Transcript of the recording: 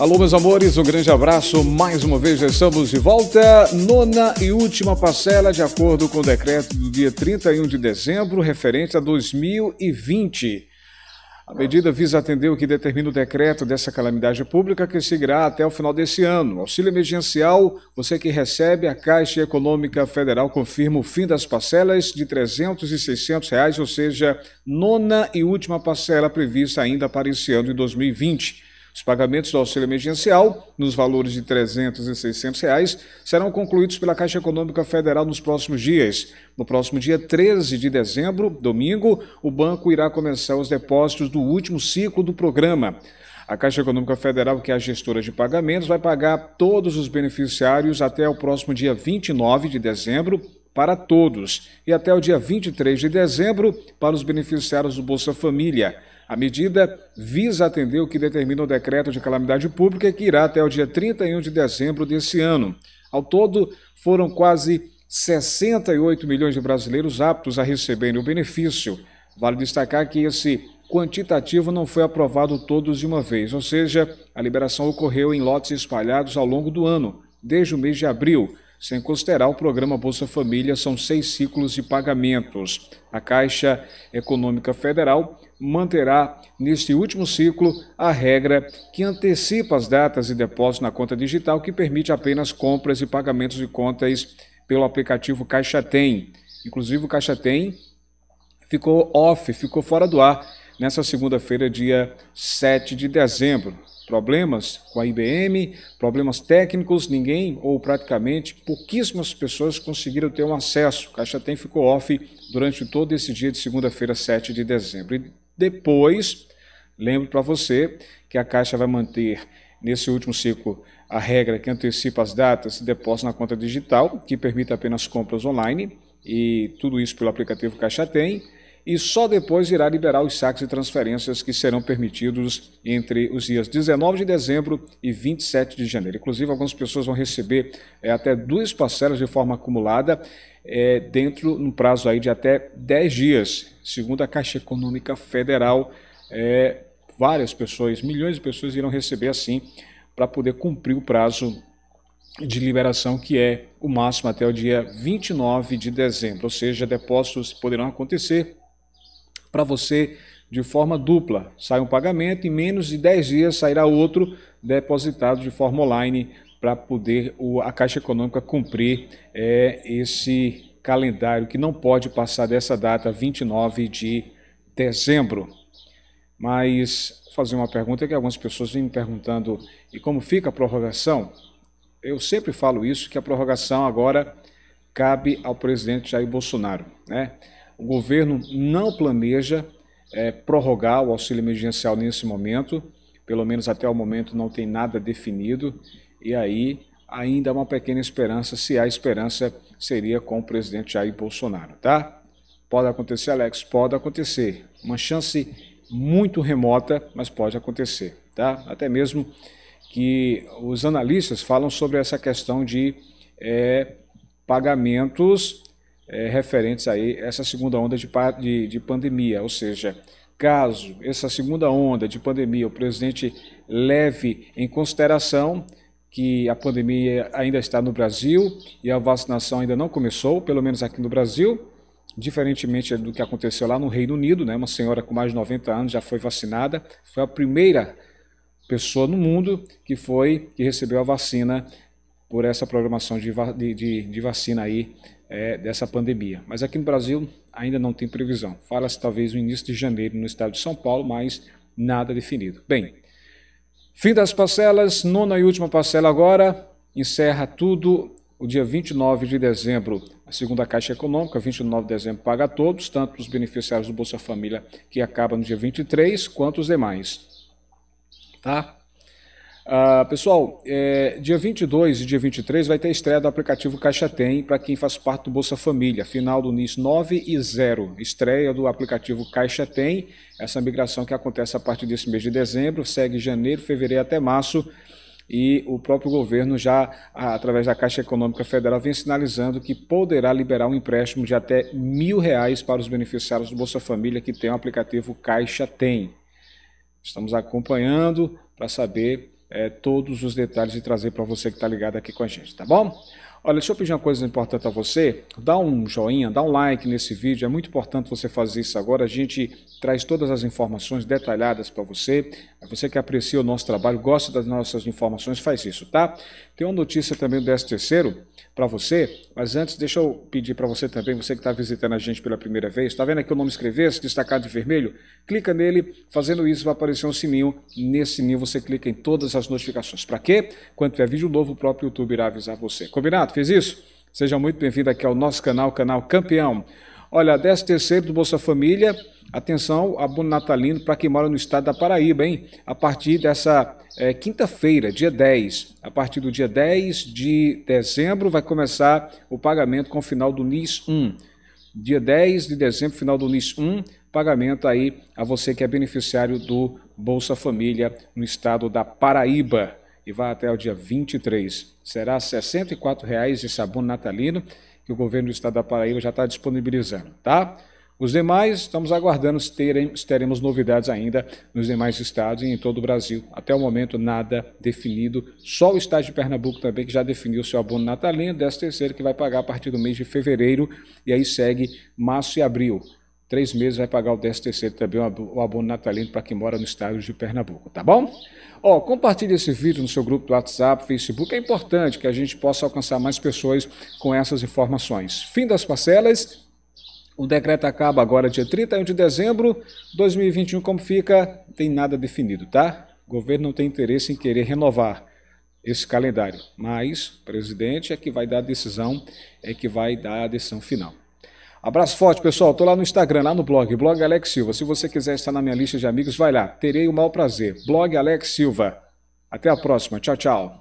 Alô, meus amores, um grande abraço. Mais uma vez já estamos de volta. Nona e última parcela, de acordo com o decreto do dia 31 de dezembro, referente a 2020. A medida visa atender o que determina o decreto dessa calamidade pública que seguirá até o final desse ano. Auxílio emergencial, você que recebe, a Caixa Econômica Federal confirma o fim das parcelas de 300 e 600 reais, ou seja, nona e última parcela prevista ainda para esse ano de 2020. Os pagamentos do auxílio emergencial, nos valores de R$ 300 e R$ 600, reais, serão concluídos pela Caixa Econômica Federal nos próximos dias. No próximo dia 13 de dezembro, domingo, o banco irá começar os depósitos do último ciclo do programa. A Caixa Econômica Federal, que é a gestora de pagamentos, vai pagar todos os beneficiários até o próximo dia 29 de dezembro, para todos e até o dia 23 de dezembro para os beneficiários do Bolsa Família. A medida visa atender o que determina o decreto de calamidade pública que irá até o dia 31 de dezembro desse ano. Ao todo, foram quase 68 milhões de brasileiros aptos a receberem o benefício. Vale destacar que esse quantitativo não foi aprovado todos de uma vez, ou seja, a liberação ocorreu em lotes espalhados ao longo do ano, desde o mês de abril. Sem considerar o programa Bolsa Família, são seis ciclos de pagamentos. A Caixa Econômica Federal manterá neste último ciclo a regra que antecipa as datas de depósito na conta digital, que permite apenas compras e pagamentos de contas pelo aplicativo Caixa Tem. Inclusive, o Caixa Tem ficou off, ficou fora do ar nessa segunda-feira, dia 7 de dezembro problemas com a IBM, problemas técnicos, ninguém ou praticamente pouquíssimas pessoas conseguiram ter um acesso. Caixa Tem ficou off durante todo esse dia de segunda-feira, 7 de dezembro. E depois, lembro para você que a Caixa vai manter nesse último ciclo a regra que antecipa as datas de depósito na conta digital, que permite apenas compras online e tudo isso pelo aplicativo Caixa Tem e só depois irá liberar os saques e transferências que serão permitidos entre os dias 19 de dezembro e 27 de janeiro. Inclusive, algumas pessoas vão receber é, até duas parcelas de forma acumulada é, dentro um prazo aí de até 10 dias, segundo a Caixa Econômica Federal. É, várias pessoas, milhões de pessoas irão receber assim para poder cumprir o prazo de liberação, que é o máximo até o dia 29 de dezembro, ou seja, depósitos poderão acontecer para você de forma dupla. Sai um pagamento, em menos de 10 dias sairá outro depositado de forma online para poder a Caixa Econômica cumprir é, esse calendário que não pode passar dessa data, 29 de dezembro. Mas fazer uma pergunta que algumas pessoas vêm me perguntando: e como fica a prorrogação? Eu sempre falo isso que a prorrogação agora cabe ao presidente Jair Bolsonaro, né? O governo não planeja é, prorrogar o auxílio emergencial nesse momento, pelo menos até o momento não tem nada definido, e aí ainda há uma pequena esperança, se a esperança seria com o presidente Jair Bolsonaro, tá? Pode acontecer, Alex, pode acontecer. Uma chance muito remota, mas pode acontecer, tá? Até mesmo que os analistas falam sobre essa questão de é, pagamentos é, referentes aí a essa segunda onda de, de, de pandemia, ou seja, caso essa segunda onda de pandemia o presidente leve em consideração que a pandemia ainda está no Brasil e a vacinação ainda não começou, pelo menos aqui no Brasil, diferentemente do que aconteceu lá no Reino Unido, né? Uma senhora com mais de 90 anos já foi vacinada, foi a primeira pessoa no mundo que foi que recebeu a vacina por essa programação de, de, de, de vacina aí é, dessa pandemia. Mas aqui no Brasil ainda não tem previsão. Fala-se talvez no início de janeiro no estado de São Paulo, mas nada definido. Bem, fim das parcelas, nona e última parcela agora, encerra tudo o dia 29 de dezembro, a segunda Caixa Econômica, 29 de dezembro, paga a todos, tanto os beneficiários do Bolsa Família, que acaba no dia 23, quanto os demais. Tá? Uh, pessoal, é, dia 22 e dia 23 vai ter a estreia do aplicativo Caixa Tem para quem faz parte do Bolsa Família, final do NIS 9 e 0. Estreia do aplicativo Caixa Tem, essa migração que acontece a partir desse mês de dezembro, segue janeiro, fevereiro até março e o próprio governo já, através da Caixa Econômica Federal, vem sinalizando que poderá liberar um empréstimo de até mil reais para os beneficiários do Bolsa Família que tem o aplicativo Caixa Tem. Estamos acompanhando para saber é, todos os detalhes e trazer para você que está ligado aqui com a gente, tá bom? Olha, deixa eu pedir uma coisa importante a você. Dá um joinha, dá um like nesse vídeo. É muito importante você fazer isso agora. A gente traz todas as informações detalhadas para você. Você que aprecia o nosso trabalho, gosta das nossas informações, faz isso, tá? Tem uma notícia também do 13 para você, mas antes deixa eu pedir para você também, você que está visitando a gente pela primeira vez, está vendo aqui o nome escrever-se, destacado em vermelho? Clica nele, fazendo isso vai aparecer um sininho, nesse sininho você clica em todas as notificações. Para quê? Quando tiver vídeo novo, o próprio YouTube irá avisar você. Combinado? Fez isso? Seja muito bem-vindo aqui ao nosso canal, canal Campeão. Olha, 10 terceiro do Bolsa Família, atenção, abono natalino para quem mora no estado da Paraíba, hein? A partir dessa é, quinta-feira, dia 10, a partir do dia 10 de dezembro vai começar o pagamento com o final do NIS 1. Dia 10 de dezembro, final do NIS 1, pagamento aí a você que é beneficiário do Bolsa Família no estado da Paraíba. E vai até o dia 23. Será R$ 64,00 esse abono natalino que o governo do estado da Paraíba já está disponibilizando, tá? Os demais, estamos aguardando se, teremos novidades ainda nos demais estados e em todo o Brasil. Até o momento, nada definido. Só o estado de Pernambuco também, que já definiu seu abono natalino, 13 terceiro, que vai pagar a partir do mês de fevereiro, e aí segue março e abril três meses vai pagar o 13 também, o abono natalino para quem mora no estado de Pernambuco, tá bom? Ó, compartilhe esse vídeo no seu grupo do WhatsApp, Facebook, é importante que a gente possa alcançar mais pessoas com essas informações. Fim das parcelas, o decreto acaba agora dia 31 de dezembro, 2021 como fica, não tem nada definido, tá? O governo não tem interesse em querer renovar esse calendário, mas o presidente é que vai dar a decisão, é que vai dar a decisão final. Abraço forte, pessoal. Estou lá no Instagram, lá no blog, blog Alex Silva. Se você quiser estar na minha lista de amigos, vai lá. Terei o maior prazer. Blog Alex Silva. Até a próxima. Tchau, tchau.